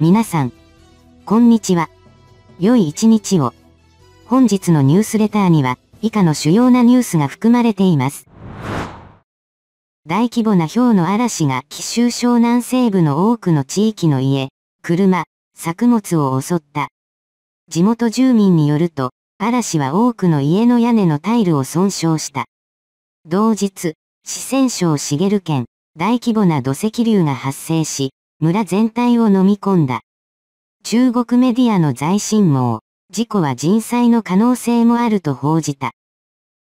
皆さん、こんにちは。良い一日を。本日のニュースレターには、以下の主要なニュースが含まれています。大規模な氷の嵐が奇襲湘南西部の多くの地域の家、車、作物を襲った。地元住民によると、嵐は多くの家の屋根のタイルを損傷した。同日、四川省茂県、大規模な土石流が発生し、村全体を飲み込んだ。中国メディアの財新網、事故は人災の可能性もあると報じた。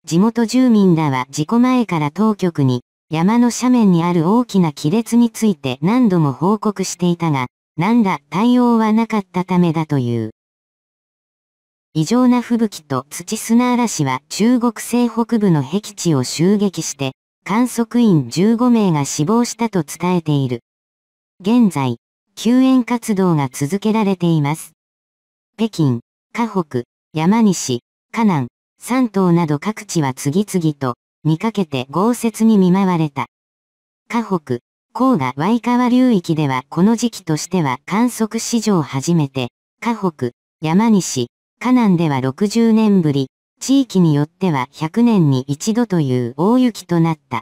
地元住民らは事故前から当局に、山の斜面にある大きな亀裂について何度も報告していたが、何ら対応はなかったためだという。異常な吹雪と土砂嵐は中国西北部の壁地を襲撃して、観測員15名が死亡したと伝えている。現在、救援活動が続けられています。北京、河北、山西、河南、山東など各地は次々と、見かけて豪雪に見舞われた。河北、甲河ワ川流域ではこの時期としては観測史上初めて、河北、山西、河南では60年ぶり、地域によっては100年に一度という大雪となった。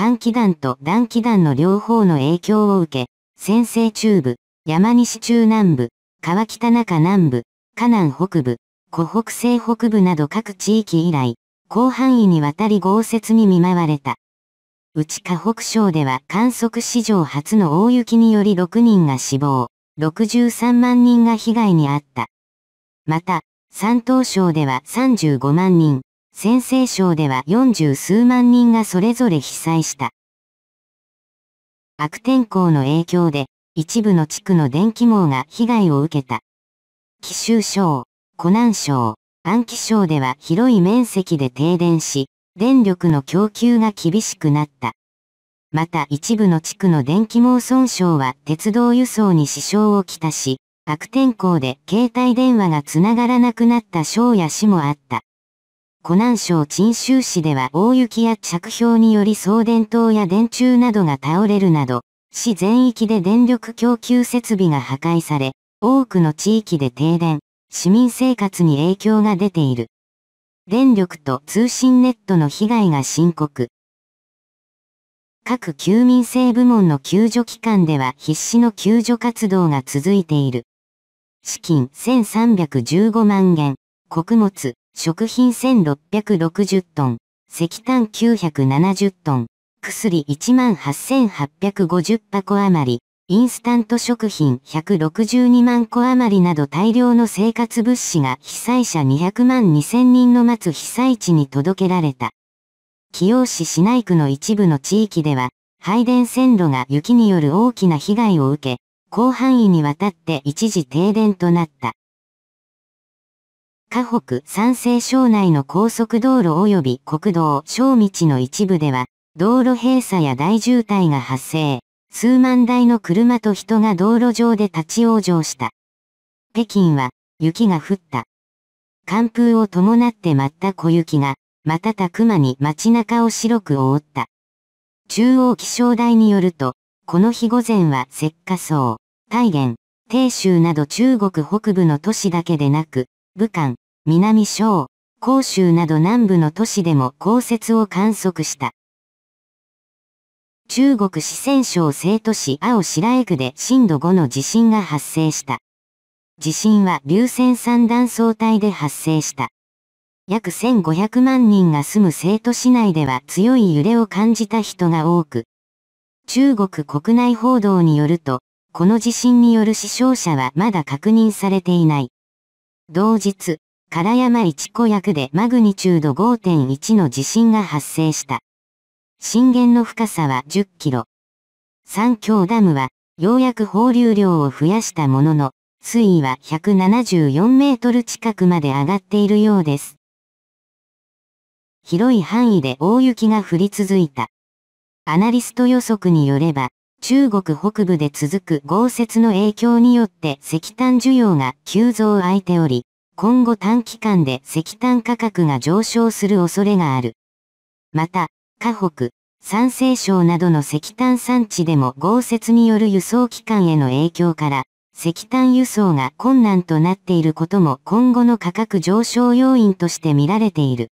寒気団と暖気団の両方の影響を受け、先西中部、山西中南部、川北中南部、河南北部、湖北西北部など各地域以来、広範囲にわたり豪雪に見舞われた。内河北省では観測史上初の大雪により6人が死亡、63万人が被害に遭った。また、山東省では35万人、先西省では40数万人がそれぞれ被災した。悪天候の影響で、一部の地区の電気網が被害を受けた。貴州省、湖南省、安徽省では広い面積で停電し、電力の供給が厳しくなった。また一部の地区の電気網損傷は鉄道輸送に支障をきたし、悪天候で携帯電話がつながらなくなった省や市もあった。湖南省陳州市では大雪や着氷により送電塔や電柱などが倒れるなど、市全域で電力供給設備が破壊され、多くの地域で停電、市民生活に影響が出ている。電力と通信ネットの被害が深刻。各休眠性部門の救助機関では必死の救助活動が続いている。資金1315万元、穀物、食品1660トン、石炭970トン、薬18850箱余り、インスタント食品162万個余りなど大量の生活物資が被災者200万2000人の待つ被災地に届けられた。清市市内区の一部の地域では、配電線路が雪による大きな被害を受け、広範囲にわたって一時停電となった。河北山西省内の高速道路及び国道、小道の一部では、道路閉鎖や大渋滞が発生、数万台の車と人が道路上で立ち往生した。北京は雪が降った。寒風を伴って舞った小雪が、瞬く間に街中を白く覆った。中央気象台によると、この日午前は石化層、大原、鄭州など中国北部の都市だけでなく、武漢、南省、広州など南部の都市でも降雪を観測した。中国四川省成都市青白江区で震度5の地震が発生した。地震は流線三断層帯で発生した。約1500万人が住む成都市内では強い揺れを感じた人が多く、中国国内報道によると、この地震による死傷者はまだ確認されていない。同日、唐山一子役でマグニチュード5.1の地震が発生した。震源の深さは10キロ。三峡ダムは、ようやく放流量を増やしたものの、水位は174メートル近くまで上がっているようです。広い範囲で大雪が降り続いた。アナリスト予測によれば、中国北部で続く豪雪の影響によって石炭需要が急増空いており、今後短期間で石炭価格が上昇する恐れがある。また、河北、山西省などの石炭産地でも豪雪による輸送機関への影響から、石炭輸送が困難となっていることも今後の価格上昇要因として見られている。